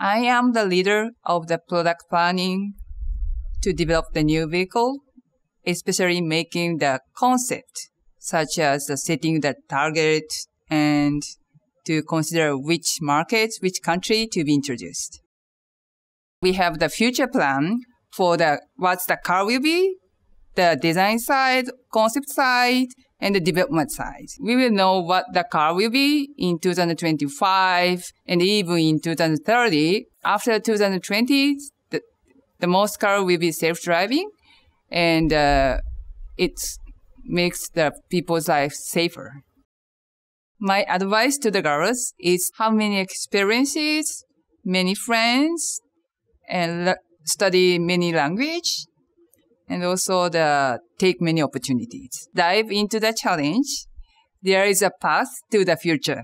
I am the leader of the product planning to develop the new vehicle, especially making the concept, such as the setting the target and to consider which market, which country to be introduced. We have the future plan for the what the car will be, the design side, concept side, and the development side. We will know what the car will be in 2025 and even in 2030. After 2020, the, the most car will be self-driving and uh, it makes the people's life safer. My advice to the girls is how many experiences, many friends, and study many language and also the take many opportunities. Dive into the challenge. There is a path to the future.